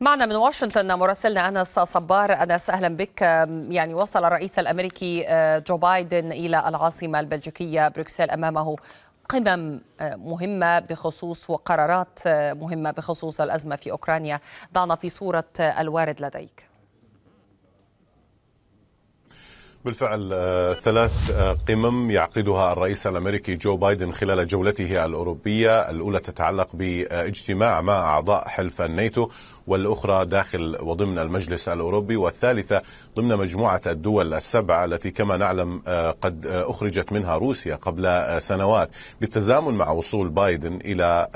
معنا من واشنطن مراسلنا انس صبار انس اهلا بك يعني وصل الرئيس الامريكي أه، جو بايدن الى العاصمه البلجيكيه بروكسل امامه قمم أه، مهمة بخصوص وقرارات أه، مهمة بخصوص الأزمة في أوكرانيا ضعنا في صورة الوارد لديك بالفعل آه، ثلاث آه، قمم يعقدها الرئيس الامريكي جو بايدن خلال جولته الاوروبيه، الاولى تتعلق باجتماع مع اعضاء حلف الناتو والاخرى داخل وضمن المجلس الاوروبي، والثالثه ضمن مجموعه الدول السبعه التي كما نعلم آه، قد اخرجت منها روسيا قبل سنوات، بالتزامن مع وصول بايدن الى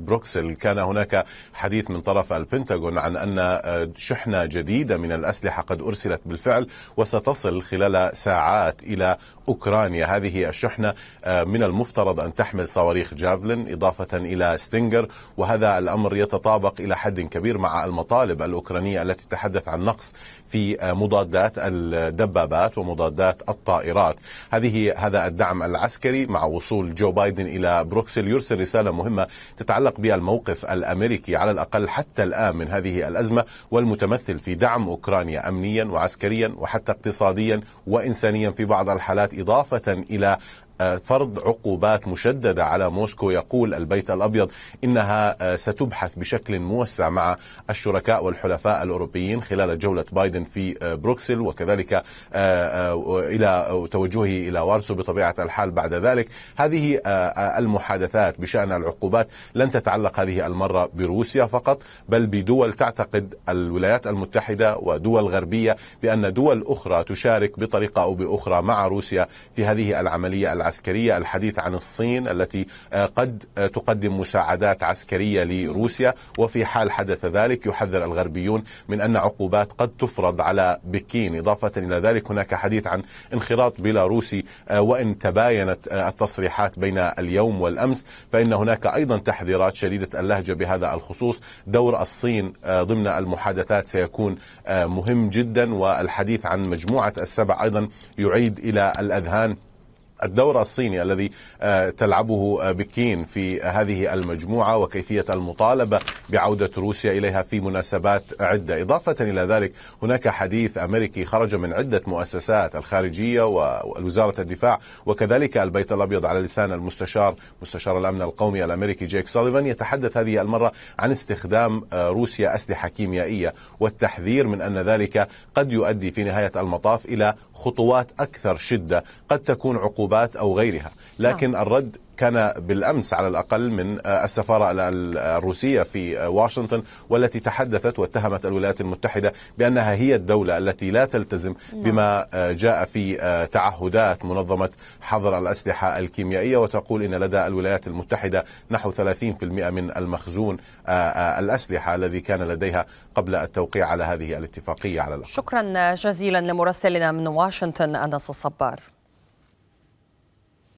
بروكسل كان هناك حديث من طرف البنتاغون عن ان شحنه جديده من الاسلحه قد ارسلت بالفعل وستصل خلال خلال ساعات إلى أوكرانيا هذه الشحنة آه، من المفترض أن تحمل صواريخ جافلين إضافة إلى ستينجر وهذا الأمر يتطابق إلى حد كبير مع المطالب الأوكرانية التي تحدث عن نقص في آه، مضادات الدبابات ومضادات الطائرات هذه هذا الدعم العسكري مع وصول جو بايدن إلى بروكسل يرسل رسالة مهمة تتعلق بالموقف الأمريكي على الأقل حتى الآن من هذه الأزمة والمتمثل في دعم أوكرانيا أمنيا وعسكريا وحتى اقتصاديا وإنسانيا في بعض الحالات إضافة إلى فرض عقوبات مشددة على موسكو يقول البيت الأبيض إنها آه، ستبحث بشكل موسع مع الشركاء والحلفاء الأوروبيين خلال جولة بايدن في آه، بروكسل وكذلك آه، إلى توجهه إلى وارسو بطبيعة الحال بعد ذلك هذه المحادثات بشأن العقوبات لن تتعلق هذه المرة بروسيا فقط بل بدول تعتقد الولايات المتحدة ودول غربية بأن دول أخرى تشارك بطريقة أو بأخرى مع روسيا في هذه العملية العسكرية الحديث عن الصين التي آه، قد آه، تقدم مساعدات عسكرية لروسيا وفي حال حدث ذلك يحذر الغربيون من أن عقوبات قد تفرض على بكين إضافة إلى ذلك هناك حديث عن انخراط بيلاروسي آه، وإن تباينت التصريحات بين اليوم والأمس فإن هناك أيضا تحذيرات شديدة اللهجة بهذا الخصوص دور الصين ضمن المحادثات سيكون مهم جدا والحديث عن مجموعة السبع أيضا يعيد إلى الأذهان الدور الصيني الذي آه، تلعبه آه، بكين في هذه المجموعة وكيفية المطالبة بعودة روسيا إليها في مناسبات عدة إضافة إلى ذلك هناك حديث أمريكي خرج من عدة مؤسسات الخارجية ووزارة الدفاع وكذلك البيت الأبيض على لسان المستشار مستشار الأمن القومي الأمريكي جيك سوليفان يتحدث هذه المرة عن استخدام آه، روسيا أسلحة كيميائية والتحذير من أن ذلك قد يؤدي في نهاية المطاف إلى خطوات أكثر شدة قد تكون عقوبات عقوبات أو غيرها لكن نعم. الرد كان بالامس على الاقل من السفاره الروسيه في واشنطن والتي تحدثت واتهمت الولايات المتحده بانها هي الدوله التي لا تلتزم نعم. بما آه، جاء في آه، تعهدات منظمه حظر الاسلحه الكيميائيه وتقول ان لدى الولايات المتحده نحو 30% من المخزون آه، الاسلحه الذي كان لديها قبل التوقيع على هذه الاتفاقيه على الاقل. شكرا جزيلا لمراسلنا من واشنطن انس الصبار.